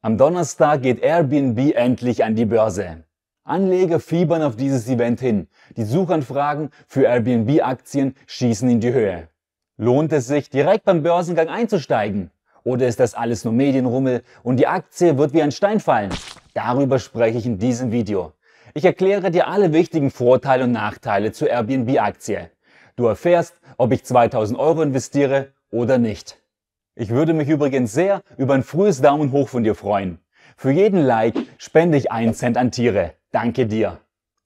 Am Donnerstag geht Airbnb endlich an die Börse. Anleger fiebern auf dieses Event hin. Die Suchanfragen für Airbnb-Aktien schießen in die Höhe. Lohnt es sich, direkt beim Börsengang einzusteigen? Oder ist das alles nur Medienrummel und die Aktie wird wie ein Stein fallen? Darüber spreche ich in diesem Video. Ich erkläre dir alle wichtigen Vorteile und Nachteile zur Airbnb-Aktie. Du erfährst, ob ich 2000 Euro investiere oder nicht. Ich würde mich übrigens sehr über ein frühes Daumen hoch von dir freuen. Für jeden Like spende ich einen Cent an Tiere. Danke dir.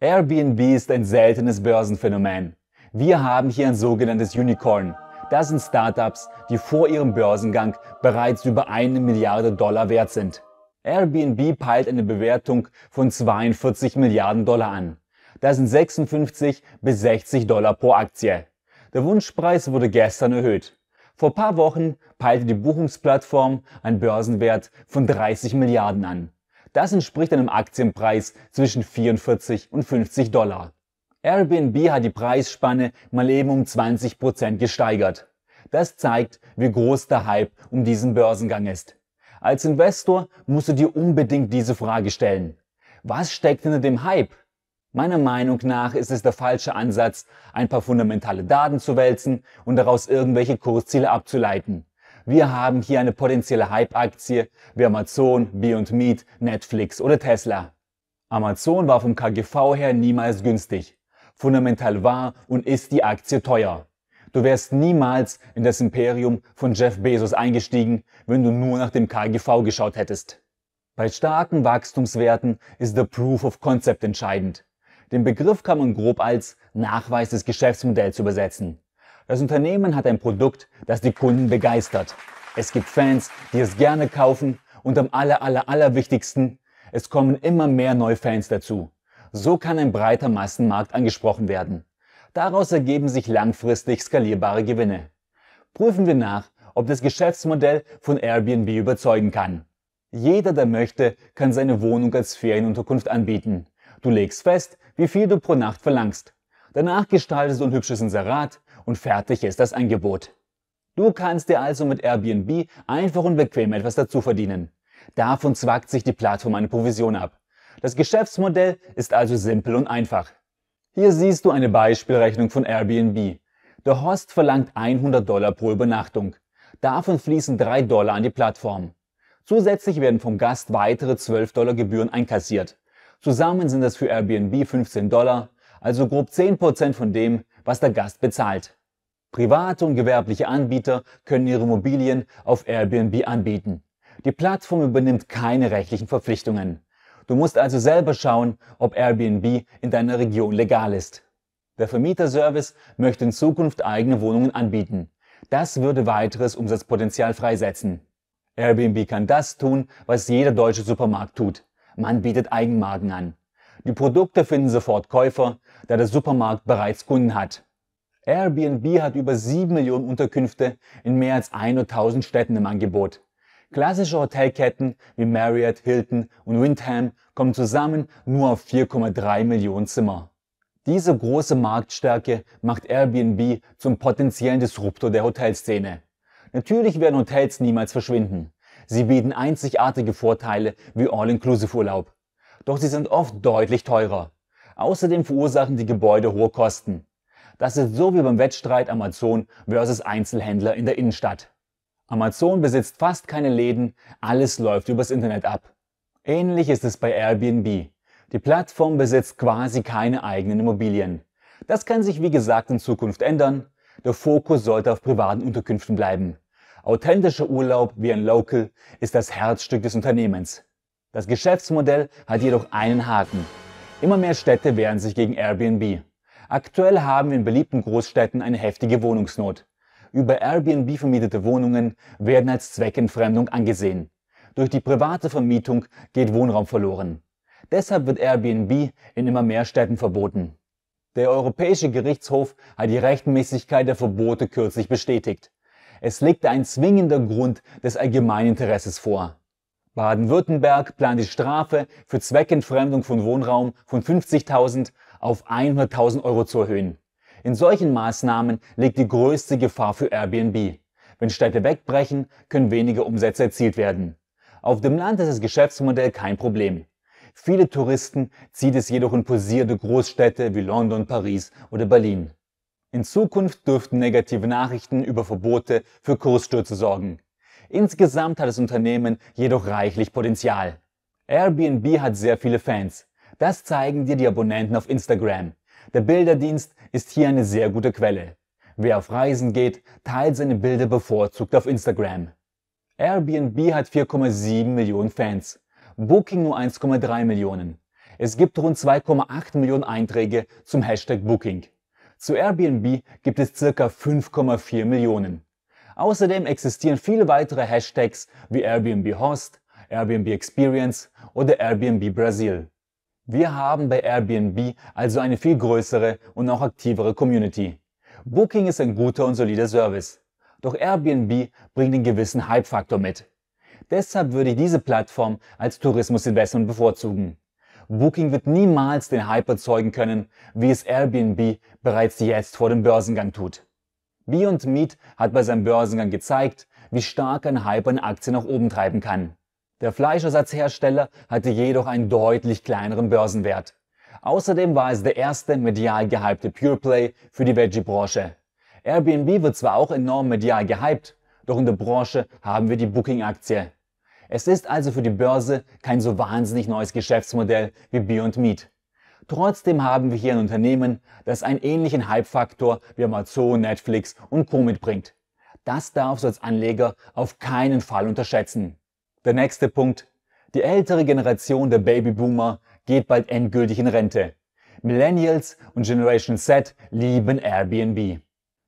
Airbnb ist ein seltenes Börsenphänomen. Wir haben hier ein sogenanntes Unicorn. Das sind Startups, die vor ihrem Börsengang bereits über eine Milliarde Dollar wert sind. Airbnb peilt eine Bewertung von 42 Milliarden Dollar an. Das sind 56 bis 60 Dollar pro Aktie. Der Wunschpreis wurde gestern erhöht. Vor paar Wochen peilte die Buchungsplattform einen Börsenwert von 30 Milliarden an. Das entspricht einem Aktienpreis zwischen 44 und 50 Dollar. Airbnb hat die Preisspanne mal eben um 20 Prozent gesteigert. Das zeigt, wie groß der Hype um diesen Börsengang ist. Als Investor musst du dir unbedingt diese Frage stellen. Was steckt hinter dem Hype? Meiner Meinung nach ist es der falsche Ansatz, ein paar fundamentale Daten zu wälzen und daraus irgendwelche Kursziele abzuleiten. Wir haben hier eine potenzielle Hype-Aktie wie Amazon, Beyond Meat, Netflix oder Tesla. Amazon war vom KGV her niemals günstig. Fundamental war und ist die Aktie teuer. Du wärst niemals in das Imperium von Jeff Bezos eingestiegen, wenn du nur nach dem KGV geschaut hättest. Bei starken Wachstumswerten ist der Proof of Concept entscheidend. Den Begriff kann man grob als Nachweis des Geschäftsmodells übersetzen. Das Unternehmen hat ein Produkt, das die Kunden begeistert. Es gibt Fans, die es gerne kaufen und am aller aller aller wichtigsten, es kommen immer mehr neue Fans dazu. So kann ein breiter Massenmarkt angesprochen werden. Daraus ergeben sich langfristig skalierbare Gewinne. Prüfen wir nach, ob das Geschäftsmodell von Airbnb überzeugen kann. Jeder, der möchte, kann seine Wohnung als Ferienunterkunft anbieten. Du legst fest, wie viel du pro Nacht verlangst. Danach gestaltest du ein hübsches Inserat und fertig ist das Angebot. Du kannst dir also mit Airbnb einfach und bequem etwas dazu verdienen. Davon zwackt sich die Plattform eine Provision ab. Das Geschäftsmodell ist also simpel und einfach. Hier siehst du eine Beispielrechnung von Airbnb. Der Host verlangt 100 Dollar pro Übernachtung. Davon fließen 3 Dollar an die Plattform. Zusätzlich werden vom Gast weitere 12 Dollar Gebühren einkassiert. Zusammen sind das für Airbnb 15 Dollar, also grob 10% von dem, was der Gast bezahlt. Private und gewerbliche Anbieter können ihre Immobilien auf Airbnb anbieten. Die Plattform übernimmt keine rechtlichen Verpflichtungen. Du musst also selber schauen, ob Airbnb in deiner Region legal ist. Der Vermieterservice möchte in Zukunft eigene Wohnungen anbieten. Das würde weiteres Umsatzpotenzial freisetzen. Airbnb kann das tun, was jeder deutsche Supermarkt tut man bietet Eigenmarken an. Die Produkte finden sofort Käufer, da der Supermarkt bereits Kunden hat. Airbnb hat über 7 Millionen Unterkünfte in mehr als 100.000 Städten im Angebot. Klassische Hotelketten wie Marriott, Hilton und Windham kommen zusammen nur auf 4,3 Millionen Zimmer. Diese große Marktstärke macht Airbnb zum potenziellen Disruptor der Hotelszene. Natürlich werden Hotels niemals verschwinden. Sie bieten einzigartige Vorteile wie All-Inclusive-Urlaub. Doch sie sind oft deutlich teurer. Außerdem verursachen die Gebäude hohe Kosten. Das ist so wie beim Wettstreit Amazon versus Einzelhändler in der Innenstadt. Amazon besitzt fast keine Läden, alles läuft übers Internet ab. Ähnlich ist es bei Airbnb. Die Plattform besitzt quasi keine eigenen Immobilien. Das kann sich wie gesagt in Zukunft ändern. Der Fokus sollte auf privaten Unterkünften bleiben. Authentischer Urlaub wie ein Local ist das Herzstück des Unternehmens. Das Geschäftsmodell hat jedoch einen Haken. Immer mehr Städte wehren sich gegen Airbnb. Aktuell haben wir in beliebten Großstädten eine heftige Wohnungsnot. Über Airbnb vermietete Wohnungen werden als Zweckentfremdung angesehen. Durch die private Vermietung geht Wohnraum verloren. Deshalb wird Airbnb in immer mehr Städten verboten. Der Europäische Gerichtshof hat die Rechtmäßigkeit der Verbote kürzlich bestätigt. Es legte ein zwingender Grund des Allgemeininteresses vor. Baden-Württemberg plant die Strafe für Zweckentfremdung von Wohnraum von 50.000 auf 100.000 Euro zu erhöhen. In solchen Maßnahmen liegt die größte Gefahr für Airbnb. Wenn Städte wegbrechen, können weniger Umsätze erzielt werden. Auf dem Land ist das Geschäftsmodell kein Problem. Viele Touristen zieht es jedoch in posierte Großstädte wie London, Paris oder Berlin. In Zukunft dürften negative Nachrichten über Verbote für Kursstürze sorgen. Insgesamt hat das Unternehmen jedoch reichlich Potenzial. Airbnb hat sehr viele Fans. Das zeigen dir die Abonnenten auf Instagram. Der Bilderdienst ist hier eine sehr gute Quelle. Wer auf Reisen geht, teilt seine Bilder bevorzugt auf Instagram. Airbnb hat 4,7 Millionen Fans, Booking nur 1,3 Millionen. Es gibt rund 2,8 Millionen Einträge zum Hashtag Booking. Zu Airbnb gibt es circa 5,4 Millionen. Außerdem existieren viele weitere Hashtags wie Airbnb Host, Airbnb Experience oder Airbnb Brasil. Wir haben bei Airbnb also eine viel größere und auch aktivere Community. Booking ist ein guter und solider Service. Doch Airbnb bringt einen gewissen Hype-Faktor mit. Deshalb würde ich diese Plattform als Tourismusinvestment bevorzugen. Booking wird niemals den Hype erzeugen können, wie es Airbnb bereits jetzt vor dem Börsengang tut. Beyond Meat hat bei seinem Börsengang gezeigt, wie stark ein Hype eine Aktie nach oben treiben kann. Der Fleischersatzhersteller hatte jedoch einen deutlich kleineren Börsenwert. Außerdem war es der erste medial gehypte Pureplay für die Veggie-Branche. Airbnb wird zwar auch enorm medial gehypt, doch in der Branche haben wir die Booking-Aktie, es ist also für die Börse kein so wahnsinnig neues Geschäftsmodell wie Beyond Meat. Trotzdem haben wir hier ein Unternehmen, das einen ähnlichen Hype-Faktor wie Amazon, Netflix und Co. mitbringt. Das darfst du als Anleger auf keinen Fall unterschätzen. Der nächste Punkt. Die ältere Generation der Babyboomer geht bald endgültig in Rente. Millennials und Generation Z lieben Airbnb.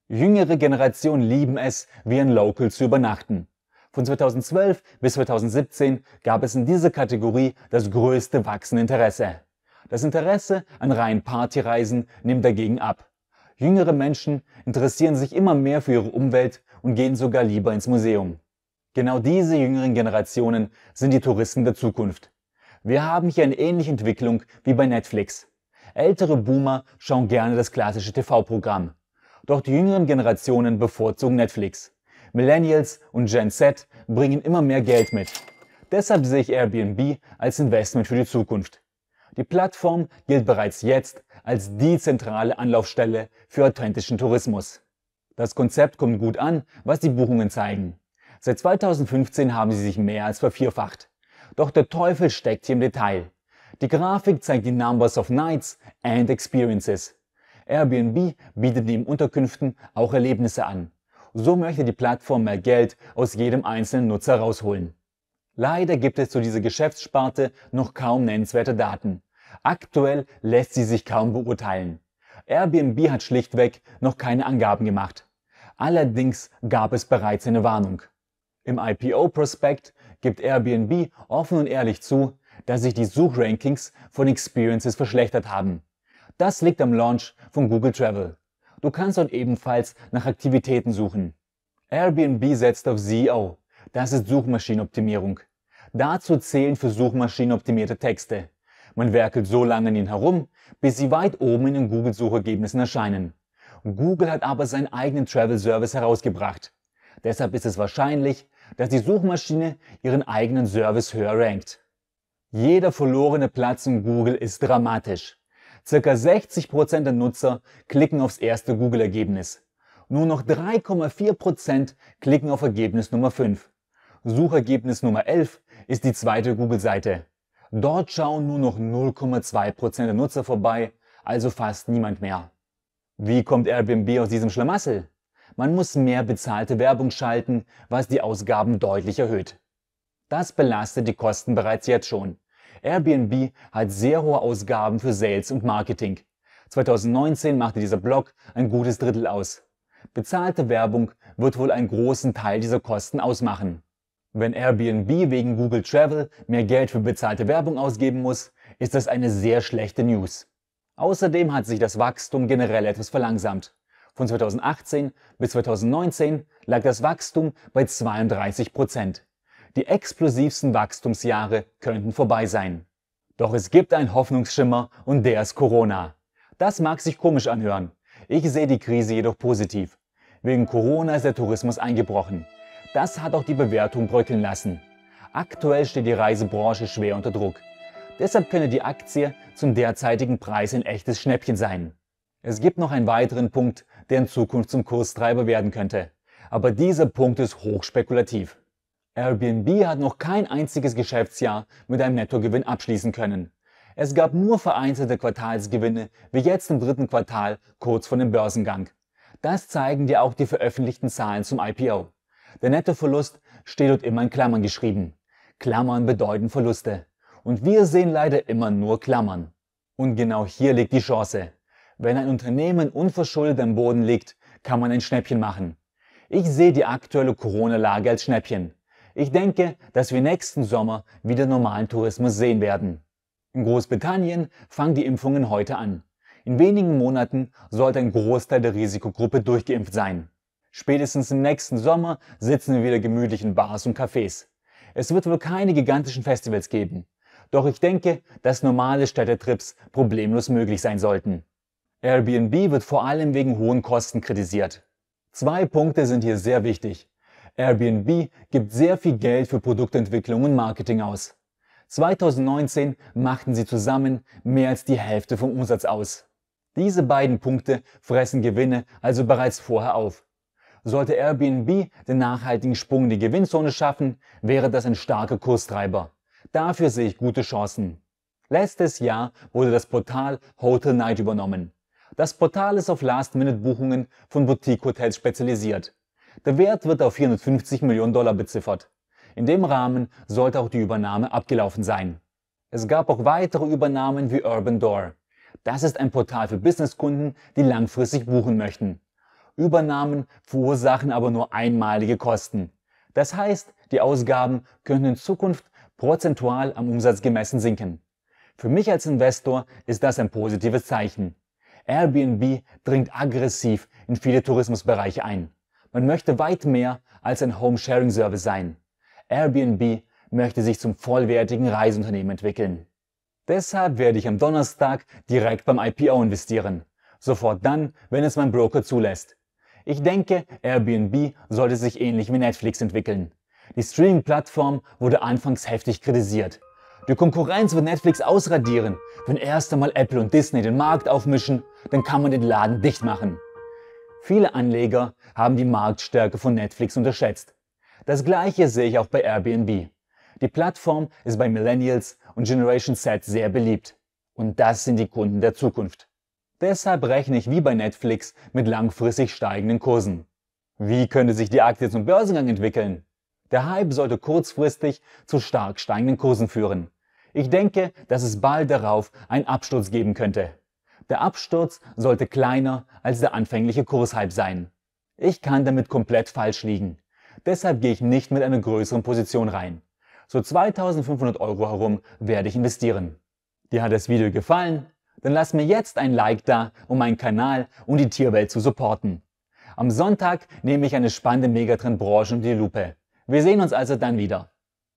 Jüngere Generationen lieben es, wie ein Local zu übernachten. Von 2012 bis 2017 gab es in dieser Kategorie das größte wachsende Interesse. Das Interesse an reinen Partyreisen nimmt dagegen ab. Jüngere Menschen interessieren sich immer mehr für ihre Umwelt und gehen sogar lieber ins Museum. Genau diese jüngeren Generationen sind die Touristen der Zukunft. Wir haben hier eine ähnliche Entwicklung wie bei Netflix. Ältere Boomer schauen gerne das klassische TV-Programm. Doch die jüngeren Generationen bevorzugen Netflix. Millennials und Gen Z bringen immer mehr Geld mit. Deshalb sehe ich Airbnb als Investment für die Zukunft. Die Plattform gilt bereits jetzt als die zentrale Anlaufstelle für authentischen Tourismus. Das Konzept kommt gut an, was die Buchungen zeigen. Seit 2015 haben sie sich mehr als vervierfacht. Doch der Teufel steckt hier im Detail. Die Grafik zeigt die Numbers of Nights and Experiences. Airbnb bietet neben Unterkünften auch Erlebnisse an. So möchte die Plattform mehr Geld aus jedem einzelnen Nutzer rausholen. Leider gibt es zu dieser Geschäftssparte noch kaum nennenswerte Daten. Aktuell lässt sie sich kaum beurteilen. Airbnb hat schlichtweg noch keine Angaben gemacht. Allerdings gab es bereits eine Warnung. Im IPO-Prospekt gibt Airbnb offen und ehrlich zu, dass sich die Suchrankings von Experiences verschlechtert haben. Das liegt am Launch von Google Travel. Du kannst dort ebenfalls nach Aktivitäten suchen. Airbnb setzt auf SEO. Das ist Suchmaschinenoptimierung. Dazu zählen für Suchmaschinen optimierte Texte. Man werkelt so lange an ihnen herum, bis sie weit oben in den Google-Suchergebnissen erscheinen. Google hat aber seinen eigenen Travel-Service herausgebracht. Deshalb ist es wahrscheinlich, dass die Suchmaschine ihren eigenen Service höher rankt. Jeder verlorene Platz in Google ist dramatisch. Circa 60% der Nutzer klicken aufs erste Google-Ergebnis. Nur noch 3,4% klicken auf Ergebnis Nummer 5. Suchergebnis Nummer 11 ist die zweite Google-Seite. Dort schauen nur noch 0,2% der Nutzer vorbei, also fast niemand mehr. Wie kommt Airbnb aus diesem Schlamassel? Man muss mehr bezahlte Werbung schalten, was die Ausgaben deutlich erhöht. Das belastet die Kosten bereits jetzt schon. Airbnb hat sehr hohe Ausgaben für Sales und Marketing. 2019 machte dieser Blog ein gutes Drittel aus. Bezahlte Werbung wird wohl einen großen Teil dieser Kosten ausmachen. Wenn Airbnb wegen Google Travel mehr Geld für bezahlte Werbung ausgeben muss, ist das eine sehr schlechte News. Außerdem hat sich das Wachstum generell etwas verlangsamt. Von 2018 bis 2019 lag das Wachstum bei 32 Prozent. Die explosivsten Wachstumsjahre könnten vorbei sein. Doch es gibt einen Hoffnungsschimmer und der ist Corona. Das mag sich komisch anhören. Ich sehe die Krise jedoch positiv. Wegen Corona ist der Tourismus eingebrochen. Das hat auch die Bewertung bröckeln lassen. Aktuell steht die Reisebranche schwer unter Druck. Deshalb könne die Aktie zum derzeitigen Preis ein echtes Schnäppchen sein. Es gibt noch einen weiteren Punkt, der in Zukunft zum Kurstreiber werden könnte. Aber dieser Punkt ist hochspekulativ. Airbnb hat noch kein einziges Geschäftsjahr mit einem Nettogewinn abschließen können. Es gab nur vereinzelte Quartalsgewinne, wie jetzt im dritten Quartal kurz vor dem Börsengang. Das zeigen dir auch die veröffentlichten Zahlen zum IPO. Der Nettoverlust steht dort immer in Klammern geschrieben. Klammern bedeuten Verluste. Und wir sehen leider immer nur Klammern. Und genau hier liegt die Chance. Wenn ein Unternehmen unverschuldet am Boden liegt, kann man ein Schnäppchen machen. Ich sehe die aktuelle Corona-Lage als Schnäppchen. Ich denke, dass wir nächsten Sommer wieder normalen Tourismus sehen werden. In Großbritannien fangen die Impfungen heute an. In wenigen Monaten sollte ein Großteil der Risikogruppe durchgeimpft sein. Spätestens im nächsten Sommer sitzen wir wieder gemütlich in Bars und Cafés. Es wird wohl keine gigantischen Festivals geben. Doch ich denke, dass normale Städtetrips problemlos möglich sein sollten. Airbnb wird vor allem wegen hohen Kosten kritisiert. Zwei Punkte sind hier sehr wichtig. Airbnb gibt sehr viel Geld für Produktentwicklung und Marketing aus. 2019 machten sie zusammen mehr als die Hälfte vom Umsatz aus. Diese beiden Punkte fressen Gewinne also bereits vorher auf. Sollte Airbnb den nachhaltigen Sprung in die Gewinnzone schaffen, wäre das ein starker Kurstreiber. Dafür sehe ich gute Chancen. Letztes Jahr wurde das Portal Hotel Night übernommen. Das Portal ist auf Last-Minute-Buchungen von Boutique-Hotels spezialisiert. Der Wert wird auf 450 Millionen Dollar beziffert. In dem Rahmen sollte auch die Übernahme abgelaufen sein. Es gab auch weitere Übernahmen wie Urban Door. Das ist ein Portal für Businesskunden, die langfristig buchen möchten. Übernahmen verursachen aber nur einmalige Kosten. Das heißt, die Ausgaben können in Zukunft prozentual am Umsatz gemessen sinken. Für mich als Investor ist das ein positives Zeichen. Airbnb dringt aggressiv in viele Tourismusbereiche ein. Man möchte weit mehr als ein Home-Sharing-Service sein. Airbnb möchte sich zum vollwertigen Reiseunternehmen entwickeln. Deshalb werde ich am Donnerstag direkt beim IPO investieren. Sofort dann, wenn es mein Broker zulässt. Ich denke, Airbnb sollte sich ähnlich wie Netflix entwickeln. Die Streaming-Plattform wurde anfangs heftig kritisiert. Die Konkurrenz wird Netflix ausradieren. Wenn erst einmal Apple und Disney den Markt aufmischen, dann kann man den Laden dicht machen. Viele Anleger haben die Marktstärke von Netflix unterschätzt. Das gleiche sehe ich auch bei Airbnb. Die Plattform ist bei Millennials und Generation Z sehr beliebt. Und das sind die Kunden der Zukunft. Deshalb rechne ich wie bei Netflix mit langfristig steigenden Kursen. Wie könnte sich die Aktie zum Börsengang entwickeln? Der Hype sollte kurzfristig zu stark steigenden Kursen führen. Ich denke, dass es bald darauf einen Absturz geben könnte. Der Absturz sollte kleiner als der anfängliche Kurshype sein. Ich kann damit komplett falsch liegen. Deshalb gehe ich nicht mit einer größeren Position rein. So 2500 Euro herum werde ich investieren. Dir hat das Video gefallen? Dann lass mir jetzt ein Like da, um meinen Kanal und die Tierwelt zu supporten. Am Sonntag nehme ich eine spannende Megatrendbranche unter die Lupe. Wir sehen uns also dann wieder.